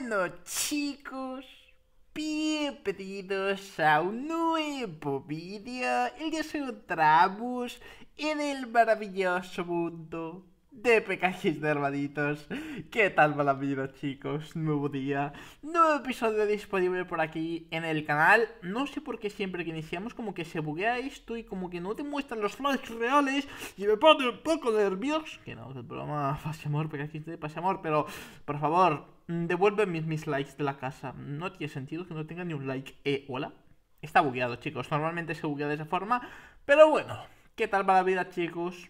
Bueno chicos, bienvenidos a un nuevo vídeo en que encontramos en el maravilloso mundo de pecajes de ¿Qué tal va la vida, chicos? Nuevo día, nuevo episodio disponible por aquí en el canal. No sé por qué siempre que iniciamos como que se buguea esto y como que no te muestran los likes reales y me pone un poco nervioso. Que no, es broma, amor, pecajes de amor, pero por favor, devuelven mis, likes de la casa. No tiene sentido que no tenga ni un like. Eh, hola. Está bugueado, chicos. Normalmente se buguea de esa forma. Pero bueno, ¿qué tal va la vida, chicos?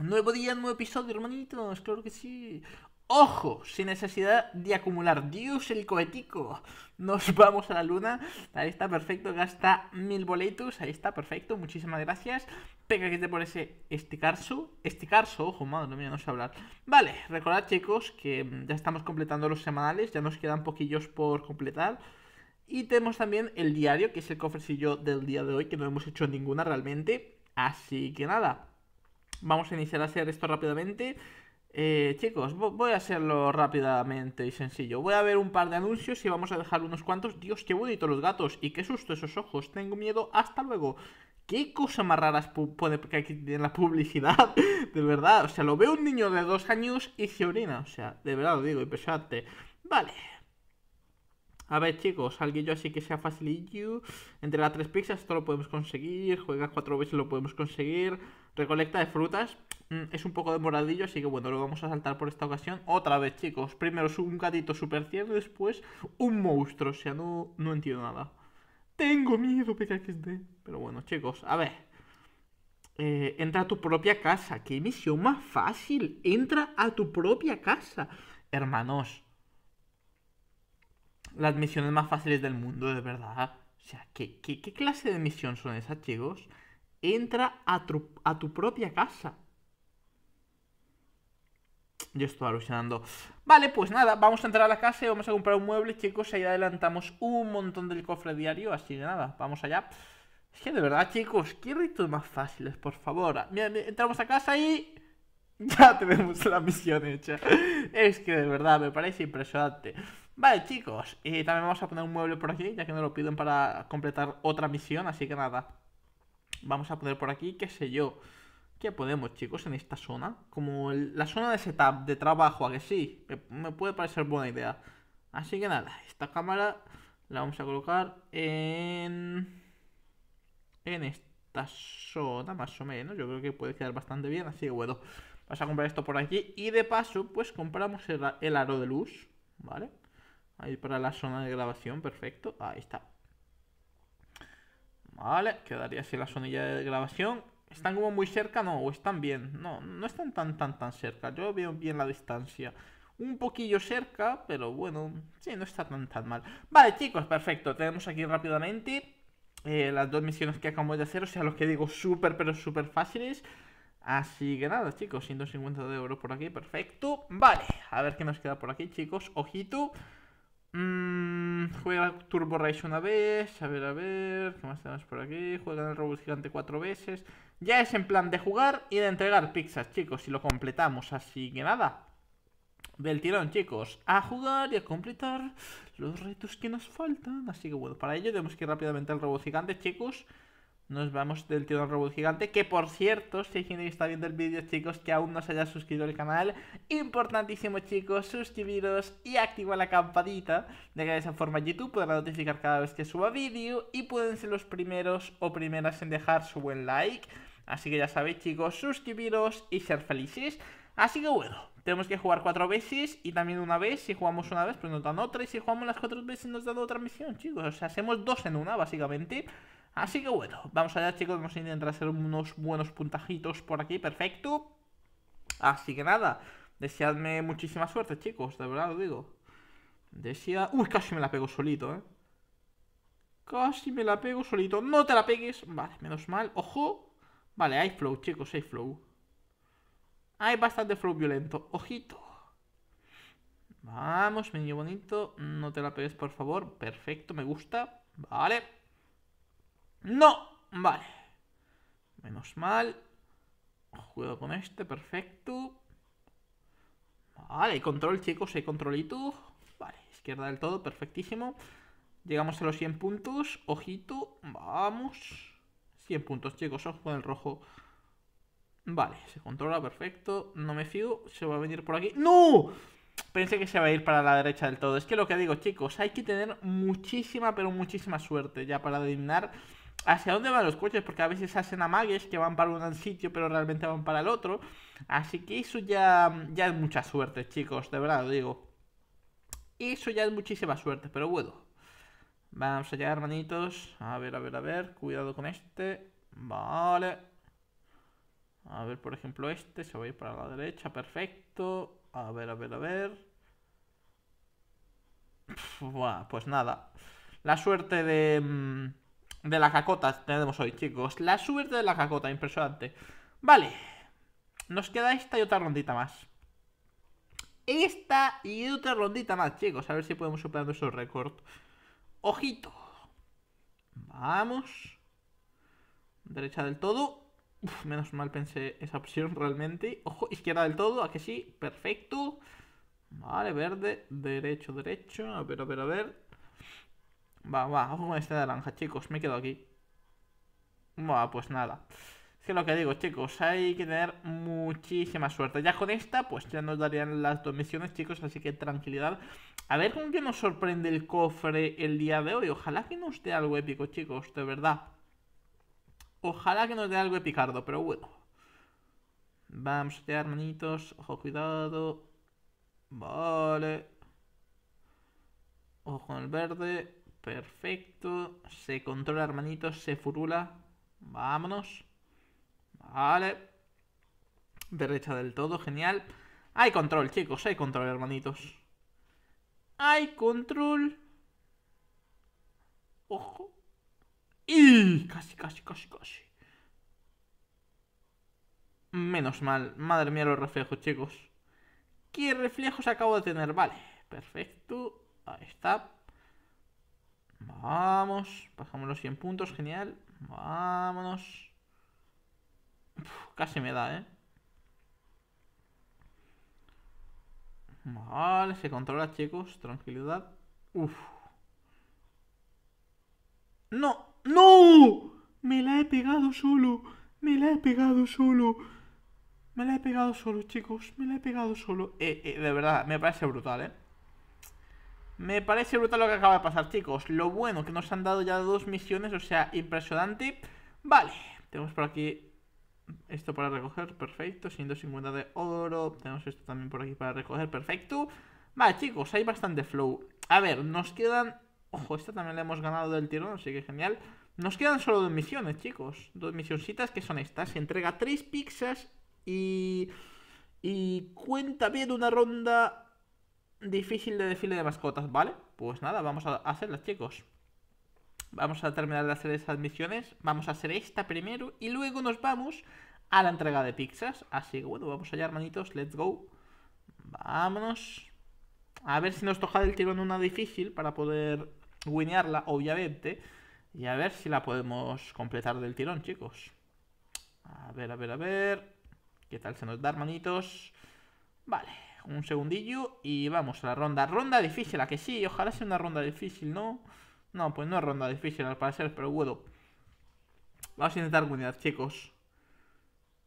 Nuevo día, nuevo episodio, hermanitos, claro que sí. Ojo, sin necesidad de acumular. Dios, el cohetico. Nos vamos a la luna. Ahí está, perfecto. Gasta mil boletos. Ahí está, perfecto. Muchísimas gracias. Pega que te por ese esticarso. Esticarso, ojo, madre mía, no sé hablar. Vale, recordad, chicos, que mm, ya estamos completando los semanales. Ya nos quedan poquillos por completar. Y tenemos también el diario, que es el cofrecillo del día de hoy, que no hemos hecho ninguna realmente. Así que nada, Vamos a iniciar a hacer esto rápidamente. Eh, chicos, voy a hacerlo rápidamente y sencillo. Voy a ver un par de anuncios y vamos a dejar unos cuantos. Dios, qué bonitos los gatos y qué susto esos ojos. Tengo miedo. Hasta luego. Qué cosa más raras pone en la publicidad. de verdad, o sea, lo ve un niño de dos años y se orina. O sea, de verdad lo digo, impresionante. Vale. A ver, chicos, alguien yo así que sea facilillo. Entre las tres pizzas esto lo podemos conseguir. Juega cuatro veces lo podemos conseguir. Recolecta de frutas. Mm, es un poco de moradillo, así que bueno, lo vamos a saltar por esta ocasión. Otra vez, chicos. Primero un gatito super y después un monstruo. O sea, no, no entiendo nada. Tengo miedo, PKXD. Pero bueno, chicos, a ver. Eh, entra a tu propia casa. ¡Qué misión más fácil! Entra a tu propia casa. Hermanos. Las misiones más fáciles del mundo, de verdad. O sea, ¿qué, qué, qué clase de misión son esas, chicos? entra a tu, propia casa. Yo estoy alucinando. Vale, pues nada, vamos a entrar a la casa y vamos a comprar un mueble, chicos. Ahí adelantamos un montón del cofre diario, así que nada, vamos allá. Es que de verdad, chicos, qué ritos más fáciles, por favor. entramos a casa y... Ya tenemos la misión hecha. Es que de verdad, me parece impresionante. Vale, chicos, eh, también vamos a poner un mueble por aquí, ya que no lo piden para completar otra misión, así que nada. Vamos a poner por aquí, qué sé yo. ¿Qué podemos, chicos, en esta zona? Como la zona de setup, de trabajo, a que sí. Me, puede parecer buena idea. Así que nada, esta cámara la vamos a colocar en... En esta zona, más o menos. Yo creo que puede quedar bastante bien, así que bueno. vamos a comprar esto por aquí. Y de paso, pues compramos el, el aro de luz, ¿vale? Ahí para la zona de grabación, perfecto. Ahí está. Vale, quedaría así la sonilla de grabación. ¿Están como muy cerca? No, o están bien. No, no están tan, tan, tan cerca. Yo veo bien la distancia. Un poquillo cerca, pero bueno, sí, no está tan, tan mal. Vale, chicos, perfecto. Tenemos aquí rápidamente eh, las dos misiones que acabo de hacer. O sea, los que digo súper, pero súper fáciles. Así que nada, chicos, 150 de oro por aquí, perfecto. Vale, a ver qué nos queda por aquí, chicos. Ojito. Mmm, juega Turbo Race una vez. A ver, a ver. ¿Qué más tenemos por aquí? Juega el Robo gigante cuatro veces. Ya es en plan de jugar y de entregar pizzas, chicos. Y lo completamos. Así que nada. Del tirón, chicos. A jugar y a completar los retos que nos faltan. Así que bueno, para ello tenemos que ir rápidamente al Robo gigante, chicos nos vamos del tío del robot gigante. Que por cierto, si alguien está viendo el vídeo, chicos, que aún no se haya suscrito al canal, importantísimo, chicos, suscribiros y activar la campanita, de que de esa forma YouTube podrá notificar cada vez que suba vídeo y pueden ser los primeros o primeras en dejar su buen like. Así que ya sabéis, chicos, suscribiros y ser felices. Así que bueno, tenemos que jugar cuatro veces y también una vez. Si jugamos una vez, pues nos dan otra. Y si jugamos las cuatro veces, nos dan otra misión, chicos. O sea, hacemos dos en una, básicamente. Así que bueno, vamos allá chicos, vamos a intentar hacer unos buenos puntajitos por aquí, perfecto. Así que nada, deseadme muchísima suerte chicos, de verdad lo digo. Desea... Uy, casi me la pego solito, eh. Casi me la pego solito, no te la pegues. Vale, menos mal, ojo. Vale, hay flow chicos, hay flow. Hay bastante flow violento, ojito. Vamos, niño bonito, no te la pegues por favor, perfecto, me gusta. Vale. ¡No! Vale. Menos mal. Juego con este, perfecto. Vale, control, chicos, hay controlito Vale, izquierda del todo, perfectísimo. Llegamos a los 100 puntos. Ojito, vamos. 100 puntos, chicos, ojo con el rojo. Vale, se controla, perfecto. No me fío, se va a venir por aquí. ¡No! Pensé que se va a ir para la derecha del todo. Es que lo que digo, chicos, hay que tener muchísima, pero muchísima suerte ya para adivinar hacia dónde van los coches, porque a veces hacen amagues que van para un sitio pero realmente van para el otro. Así que eso ya, ya es mucha suerte, chicos, de verdad digo. Eso ya es muchísima suerte, pero bueno. Vamos allá, hermanitos. A ver, a ver, a ver. Cuidado con este. Vale. A ver, por ejemplo, este se va a ir para la derecha. Perfecto. A ver, a ver, a ver. pues nada. La suerte de mm, de la cacota tenemos hoy, chicos. La suerte de la cacota, impresionante. Vale. Nos queda esta y otra rondita más. Esta y otra rondita más, chicos. A ver si podemos superar nuestro récord. Ojito. Vamos. Derecha del todo. menos mal pensé esa opción realmente. Ojo, izquierda del todo. ¿A que sí? Perfecto. Vale, verde. Derecho, derecho. A ver, a ver, a ver. Va, va, ojo con este naranja, chicos, me quedo aquí. Va, pues nada. Es que lo que digo, chicos, hay que tener muchísima suerte. Ya con esta, pues ya nos darían las dos misiones, chicos, así que tranquilidad. A ver con qué nos sorprende el cofre el día de hoy. Ojalá que nos dé algo épico, chicos, de verdad. Ojalá que nos dé algo epicardo, pero bueno. Vamos a tirar manitos Ojo, cuidado. Vale. Ojo con el verde. Perfecto. Se controla, hermanitos. Se furula. Vámonos. Vale. Derecha del todo. Genial. Hay control, chicos. Hay control, hermanitos. Hay control. Ojo. Y casi, casi, casi, casi. Menos mal. Madre mía los reflejos, chicos. ¿Qué reflejos acabo de tener? Vale. Perfecto. Ahí está. Vamos. pasamos los 100 puntos, genial. Vámonos. casi me da, ¿eh? Vale, se controla, chicos. Tranquilidad. Uf. ¡No! ¡No! Me la he pegado solo. Me la he pegado solo. Me la he pegado solo, chicos. Me la he pegado solo. Eh, eh, de verdad, me parece brutal, ¿eh? Me parece brutal lo que acaba de pasar, chicos. Lo bueno que nos han dado ya dos misiones, o sea, impresionante. Vale, tenemos por aquí esto para recoger, perfecto. 150 de oro. Tenemos esto también por aquí para recoger, perfecto. Vale, chicos, hay bastante flow. A ver, nos quedan... Ojo, esta también la hemos ganado del tirón, así que genial. Nos quedan solo dos misiones, chicos. Dos misioncitas que son estas. Se entrega tres pizzas y... Y cuenta bien una ronda difícil de desfile de mascotas, ¿vale? Pues nada, vamos a hacerlas, chicos. Vamos a terminar de hacer esas misiones. Vamos a hacer esta primero y luego nos vamos a la entrega de pizzas. Así que bueno, vamos allá, hermanitos. Let's go. Vámonos. A ver si nos toca del tirón una difícil para poder winearla, obviamente. Y a ver si la podemos completar del tirón, chicos. A ver, a ver, a ver. ¿Qué tal se nos da, hermanitos? Vale, un segundillo y vamos a la ronda. Ronda difícil, a que sí, ojalá sea una ronda difícil, ¿no? No, pues no es ronda difícil al parecer, pero bueno. Vamos a intentar guinear, chicos.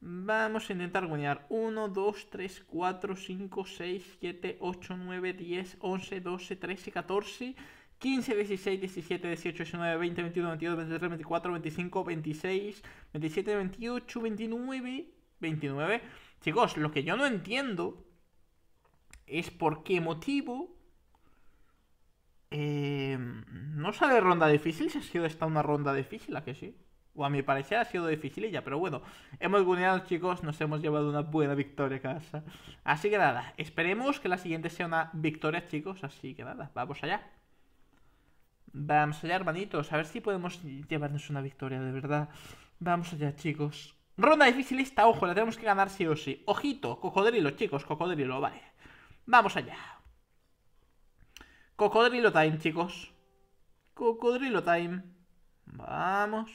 Vamos a intentar guinear. 1, 2, 3, 4, 5, 6, 7, 8, 9, 10, 11, 12, 13, 14, 15, 16, 17, 18, 19, 20, 21, 22, 23, 24, 25, 26, 27, 28, 29, 29. Chicos, lo que yo no entiendo es por qué motivo eh, no sale ronda difícil si ha sido esta una ronda difícil, la que sí? O a mi parecer ha sido difícil ya. pero bueno, hemos buneado, chicos, nos hemos llevado una buena victoria casa. Así que nada, esperemos que la siguiente sea una victoria chicos, así que nada, vamos allá. Vamos allá hermanitos, a ver si podemos llevarnos una victoria de verdad. Vamos allá chicos. Ronda difícil esta, ojo, la tenemos que ganar sí o sí. Ojito, cocodrilo chicos, cocodrilo, vale. Vamos allá. Cocodrilo time, chicos. Cocodrilo time. Vamos.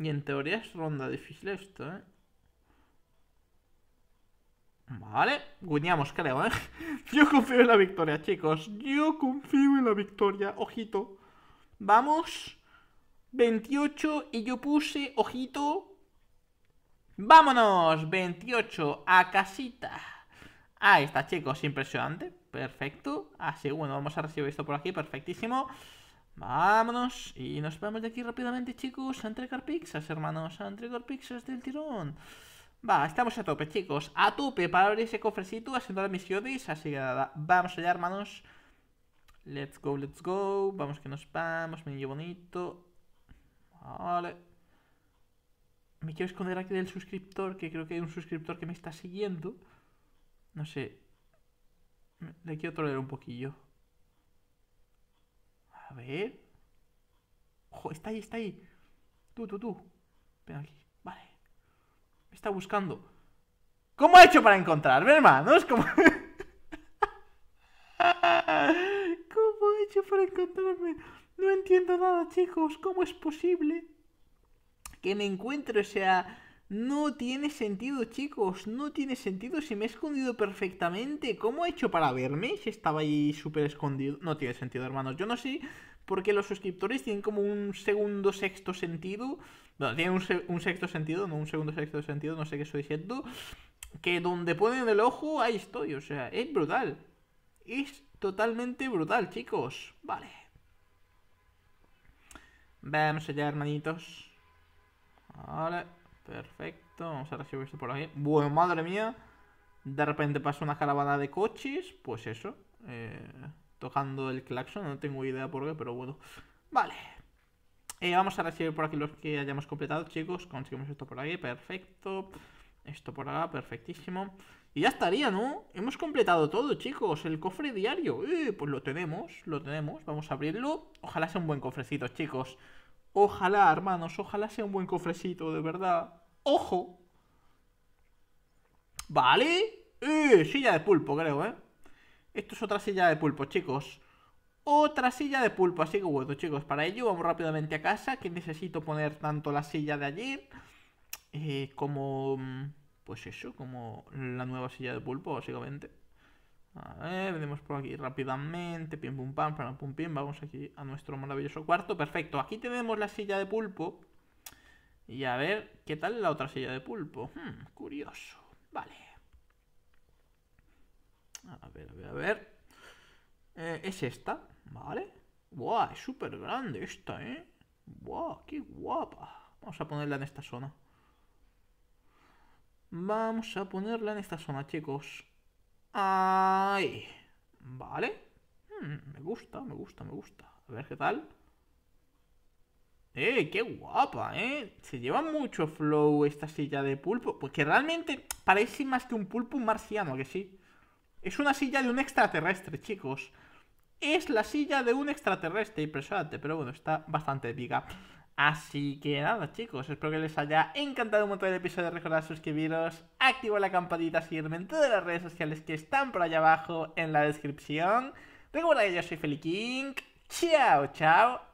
Y en teoría es ronda difícil esto, ¿eh? Vale, Guñamos, creo, ¿eh? Yo confío en la victoria, chicos. Yo confío en la victoria. Ojito. Vamos. 28 y yo puse, ojito, ¡Vámonos! 28 a casita. Ahí está, chicos, impresionante. Perfecto. Así, bueno, vamos a recibir esto por aquí, perfectísimo. Vámonos. Y nos vamos de aquí rápidamente, chicos. A entregar pizzas, hermanos. A entregar pizzas del tirón. Va, estamos a tope, chicos. A tope para abrir ese cofrecito, haciendo las misiones. Así que nada, vamos allá, hermanos. Let's go, let's go. Vamos que nos vamos, niño bonito. Vale quiero esconder aquí del suscriptor, que creo que hay un suscriptor que me está siguiendo. No sé. Le quiero trolear un poquillo. A ver. Ojo, está ahí, está ahí. Tú, tú, tú. Ven aquí. Vale. Me está buscando. ¿Cómo ha hecho para encontrarme, hermanos? como. ¿Cómo ha hecho para encontrarme? No entiendo nada, chicos. ¿Cómo es posible? que me encuentro. O sea, no tiene sentido, chicos. No tiene sentido. Si me he escondido perfectamente. ¿Cómo he hecho para verme? Si estaba ahí súper escondido. No tiene sentido, hermanos. Yo no sé porque los suscriptores tienen como un segundo sexto sentido. no tienen un, sexto sentido, no un segundo sexto sentido, no sé qué estoy diciendo. Que donde ponen el ojo, ahí estoy. O sea, es brutal. Es totalmente brutal, chicos. Vale. Vamos allá, hermanitos. Vale, perfecto. Vamos a recibir esto por aquí. Bueno, madre mía. De repente pasa una caravana de coches. Pues eso. Eh, tocando el claxon. No tengo idea por qué, pero bueno. Vale. Eh, vamos a recibir por aquí los que hayamos completado, chicos. Conseguimos esto por aquí. Perfecto. Esto por acá, perfectísimo. Y ya estaría, ¿no? Hemos completado todo, chicos. El cofre diario. Eh, pues lo tenemos, lo tenemos. Vamos a abrirlo. Ojalá sea un buen cofrecito, chicos. Ojalá, hermanos, ojalá sea un buen cofrecito, de verdad. ¡Ojo! ¿Vale? Eh, silla de pulpo, creo, ¿eh? Esto es otra silla de pulpo, chicos. Otra silla de pulpo, así que bueno, chicos, para ello vamos rápidamente a casa, que necesito poner tanto la silla de allí eh, como... Mm, pues eso, como la nueva silla de pulpo, básicamente. A ver, venimos por aquí rápidamente, pim pum pam, pam pum pim, vamos aquí a nuestro maravilloso cuarto, perfecto, aquí tenemos la silla de pulpo y a ver, ¿qué tal la otra silla de pulpo? Hmm, curioso, vale. A ver, a ver, a ver. Eh, es esta, ¿vale? ¡Buah! Es súper grande esta, ¿eh? ¡Buah! ¡Qué guapa! Vamos a ponerla en esta zona. Vamos a ponerla en esta zona, chicos. Ay, Vale. Hmm, me gusta, me gusta, me gusta. A ver qué tal. ¡Eh, qué guapa, eh! Se lleva mucho flow esta silla de pulpo. Porque realmente parece más que un pulpo marciano, que sí. Es una silla de un extraterrestre, chicos. Es la silla de un extraterrestre, impresionante. Pero bueno, está bastante épica Así que nada, chicos, espero que les haya encantado un montón el episodio. Recordad suscribiros, activo la campanita, seguirme en todas las redes sociales que están por allá abajo en la descripción. Recuerda que yo soy Feli King. Chao, chao